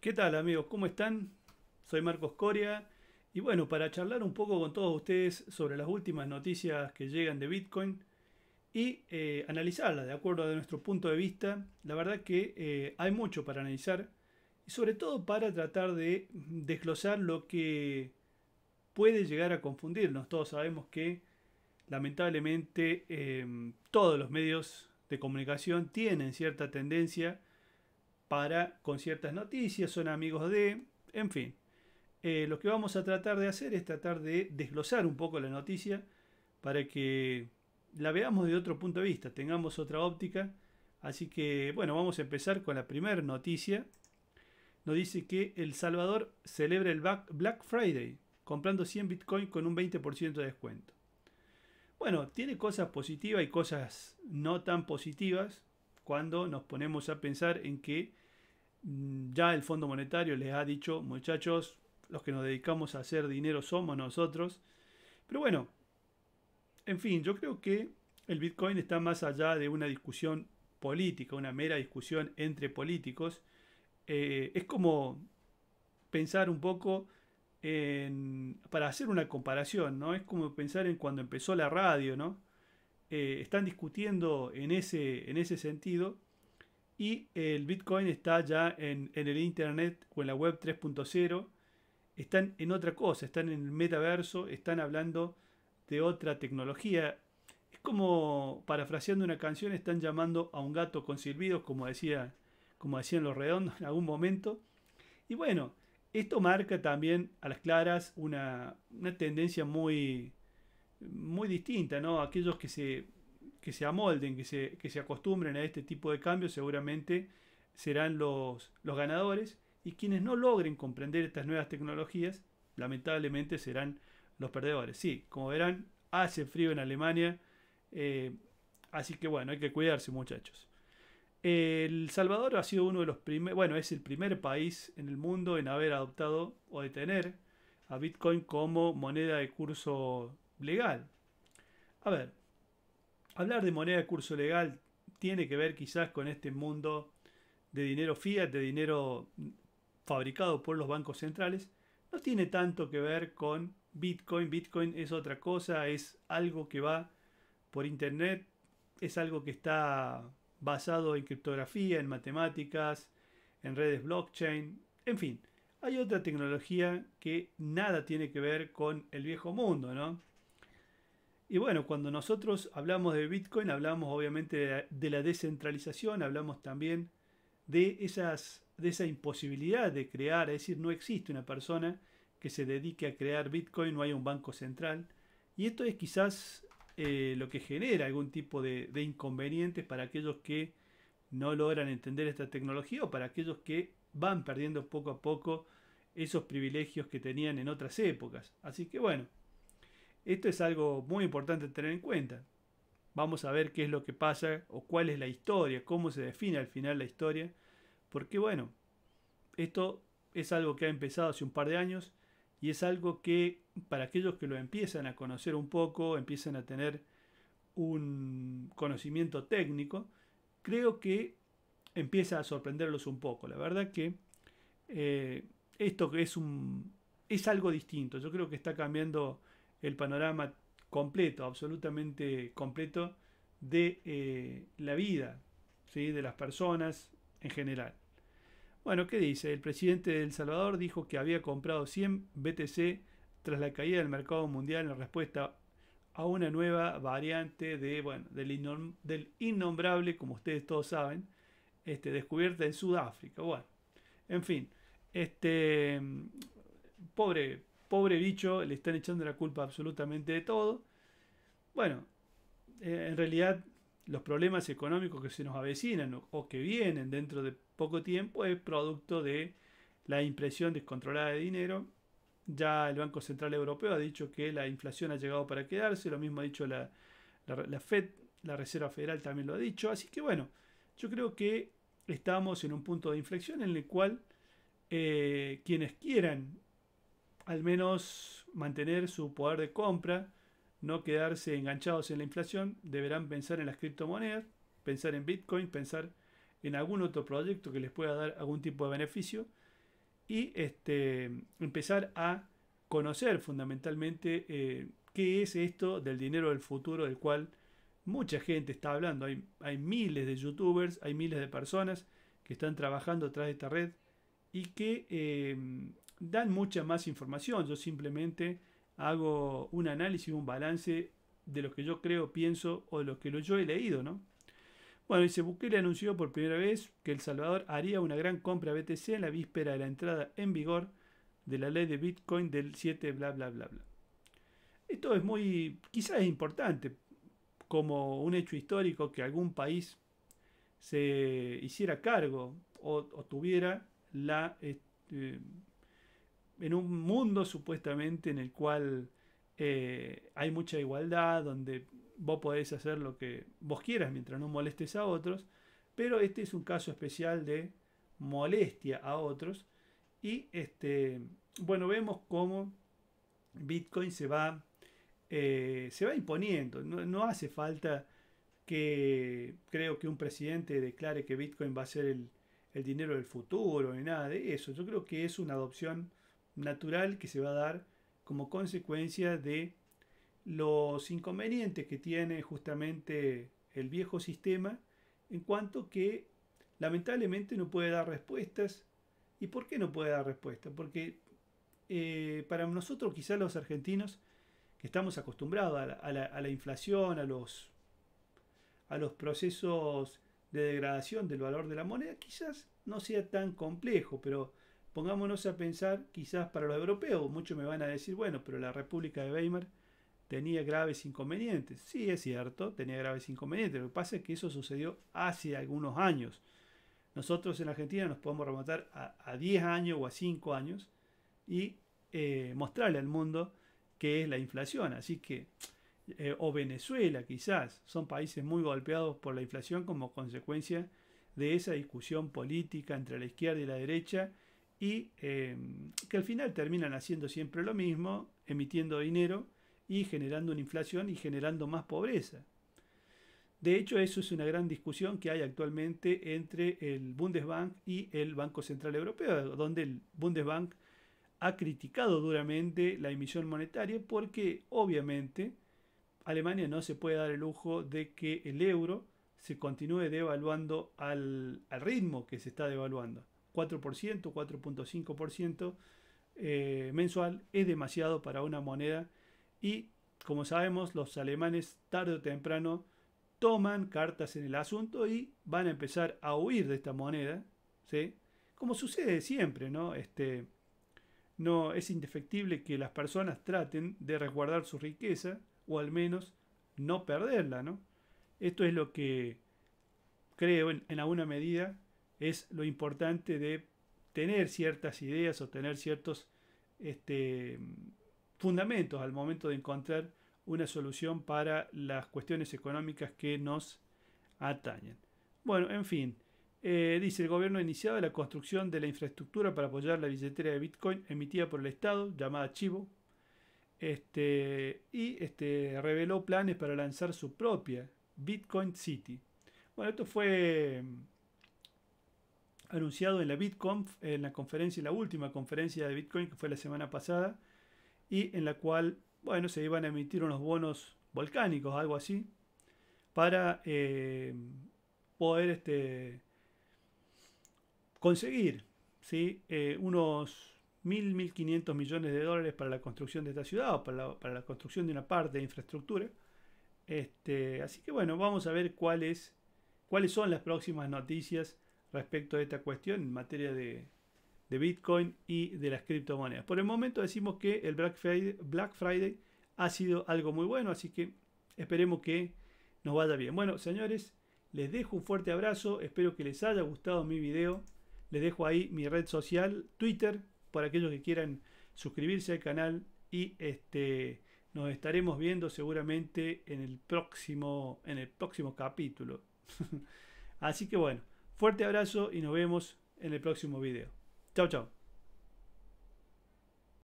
¿Qué tal amigos? ¿Cómo están? Soy Marcos Coria y bueno, para charlar un poco con todos ustedes sobre las últimas noticias que llegan de Bitcoin y eh, analizarlas de acuerdo a nuestro punto de vista, la verdad que eh, hay mucho para analizar y sobre todo para tratar de desglosar lo que puede llegar a confundirnos. Todos sabemos que lamentablemente eh, todos los medios de comunicación tienen cierta tendencia para con ciertas noticias, son amigos de, en fin. Eh, lo que vamos a tratar de hacer es tratar de desglosar un poco la noticia para que la veamos de otro punto de vista, tengamos otra óptica. Así que, bueno, vamos a empezar con la primera noticia. Nos dice que El Salvador celebra el Black Friday, comprando 100 Bitcoin con un 20% de descuento. Bueno, tiene cosas positivas y cosas no tan positivas cuando nos ponemos a pensar en que Mm, ya el Fondo Monetario les ha dicho, muchachos, los que nos dedicamos a hacer dinero somos nosotros. Pero bueno, en fin, yo creo que el Bitcoin está más allá de una discusión política, una mera discusión entre políticos. Eh, es como pensar un poco en, para hacer una comparación, ¿no? Es como pensar en cuando empezó la radio, ¿no? Eh, están discutiendo en ese, en ese sentido, y el Bitcoin está ya en, el Internet o en la Web 3.0. Están en otra cosa, están en el metaverso, están hablando de otra tecnología. Es como, parafraseando una canción, están llamando a un gato con silbidos, como, decía, como decían los redondos en algún momento. Y bueno, esto marca también a las claras una, tendencia muy, muy distinta, ¿no? Aquellos que se que se amolden, que se, que se acostumbren a este tipo de cambios, seguramente serán los, los ganadores. Y quienes no logren comprender estas nuevas tecnologías, lamentablemente serán los perdedores. Sí, como verán, hace frío en Alemania. Eh, así que bueno, hay que cuidarse muchachos. El Salvador ha sido uno de los primeros, bueno, es el primer país en el mundo en haber adoptado o de tener a Bitcoin como moneda de curso legal. A ver, Hablar de moneda de curso legal tiene que ver quizás con este mundo de dinero fiat, de dinero fabricado por los bancos centrales. No tiene tanto que ver con Bitcoin. Bitcoin es otra cosa, es algo que va por Internet, es algo que está basado en criptografía, en matemáticas, en redes blockchain, en fin. Hay otra tecnología que nada tiene que ver con el viejo mundo, ¿no? Y bueno, cuando nosotros hablamos de Bitcoin, hablamos obviamente de la, descentralización, hablamos también de, esas, de esa imposibilidad de crear, es decir, no existe una persona que se dedique a crear Bitcoin, no hay un banco central. Y esto es quizás eh, lo que genera algún tipo de, de, inconvenientes para aquellos que no logran entender esta tecnología o para aquellos que van perdiendo poco a poco esos privilegios que tenían en otras épocas. Así que bueno, esto es algo muy importante tener en cuenta. Vamos a ver qué es lo que pasa o cuál es la historia, cómo se define al final la historia, porque bueno, esto es algo que ha empezado hace un par de años y es algo que para aquellos que lo empiezan a conocer un poco, empiezan a tener un conocimiento técnico, creo que empieza a sorprenderlos un poco. La verdad que eh, esto es un es algo distinto. Yo creo que está cambiando el panorama completo, absolutamente completo de eh, la vida de las personas en general. Bueno, ¿qué dice? El presidente de El Salvador dijo que había comprado 100 BTC tras la caída del mercado mundial en respuesta a una nueva variante de, del, del innombrable, como ustedes todos saben, este, descubierta en Sudáfrica. Bueno, en fin, este pobre pobre bicho, le están echando la culpa absolutamente de todo. Bueno, eh, en realidad los problemas económicos que se nos avecinan o, que vienen dentro de poco tiempo es producto de la impresión descontrolada de dinero. Ya el Banco Central Europeo ha dicho que la inflación ha llegado para quedarse, lo mismo ha dicho la, Fed, la Reserva Federal también lo ha dicho. Así que bueno, yo creo que estamos en un punto de inflexión en el cual eh, quienes quieran al menos mantener su poder de compra, no quedarse enganchados en la inflación, deberán pensar en las criptomonedas, pensar en Bitcoin, pensar en algún otro proyecto que les pueda dar algún tipo de beneficio y este, empezar a conocer fundamentalmente eh, qué es esto del dinero del futuro del cual mucha gente está hablando. Hay, miles de youtubers, hay miles de personas que están trabajando tras esta red y que eh, dan mucha más información. Yo simplemente hago un análisis, un balance de lo que yo creo, pienso o de lo que yo he leído, ¿no? Bueno, dice Bukele anunció por primera vez que El Salvador haría una gran compra BTC en la víspera de la entrada en vigor de la ley de Bitcoin del 7, bla, bla, bla, bla. Esto es muy, quizás es importante, como un hecho histórico que algún país se hiciera cargo o, tuviera la, este, en un mundo supuestamente en el cual eh, hay mucha igualdad, donde vos podés hacer lo que vos quieras mientras no molestes a otros, pero este es un caso especial de molestia a otros y este, bueno, vemos cómo Bitcoin se va, eh, se va imponiendo, no, hace falta que creo que un presidente declare que Bitcoin va a ser el, el dinero del futuro ni nada de eso. Yo creo que es una adopción natural que se va a dar como consecuencia de los inconvenientes que tiene justamente el viejo sistema en cuanto que lamentablemente no puede dar respuestas. ¿Y por qué no puede dar respuestas? Porque eh, para nosotros quizás los argentinos que estamos acostumbrados a la, a la inflación, a los, a los procesos de degradación del valor de la moneda, quizás no sea tan complejo, pero Pongámonos a pensar, quizás para los europeos, muchos me van a decir, bueno, pero la República de Weimar tenía graves inconvenientes. Sí, es cierto, tenía graves inconvenientes. Lo que pasa es que eso sucedió hace algunos años. Nosotros en Argentina nos podemos remontar a, 10 años o a 5 años y eh, mostrarle al mundo qué es la inflación. Así que, eh, o Venezuela quizás, son países muy golpeados por la inflación como consecuencia de esa discusión política entre la izquierda y la derecha y eh, que al final terminan haciendo siempre lo mismo, emitiendo dinero y generando una inflación y generando más pobreza. De hecho, eso es una gran discusión que hay actualmente entre el Bundesbank y el Banco Central Europeo, donde el Bundesbank ha criticado duramente la emisión monetaria porque obviamente Alemania no se puede dar el lujo de que el euro se continúe devaluando al ritmo que se está devaluando. 4%, 4.5% eh, mensual es demasiado para una moneda y como sabemos los alemanes tarde o temprano toman cartas en el asunto y van a empezar a huir de esta moneda, Como sucede siempre, ¿no? Este, no es indefectible que las personas traten de resguardar su riqueza o al menos no perderla, ¿no? Esto es lo que creo en alguna medida es lo importante de tener ciertas ideas o tener ciertos este, fundamentos al momento de encontrar una solución para las cuestiones económicas que nos atañen. Bueno, en fin, eh, dice el gobierno ha iniciado la construcción de la infraestructura para apoyar la billetera de Bitcoin emitida por el Estado, llamada Chivo, este, y este, reveló planes para lanzar su propia Bitcoin City. Bueno, esto fue anunciado en la BitConf, en la conferencia, la última conferencia de Bitcoin que fue la semana pasada, y en la cual, bueno, se iban a emitir unos bonos volcánicos, algo así, para eh, poder este, conseguir ¿sí? Eh, unos 1.000, 1.500 millones de dólares para la construcción de esta ciudad o para la, construcción de una parte de infraestructura. Este, así que bueno, vamos a ver cuáles cuáles son las próximas noticias respecto a esta cuestión en materia de, Bitcoin y de las criptomonedas. Por el momento decimos que el Black Friday, ha sido algo muy bueno, así que esperemos que nos vaya bien. Bueno, señores, les dejo un fuerte abrazo, espero que les haya gustado mi video. Les dejo ahí mi red social, Twitter, para aquellos que quieran suscribirse al canal y este nos estaremos viendo seguramente en el próximo en el próximo capítulo. Así que bueno, Fuerte abrazo y nos vemos en el próximo video. Chao, chao.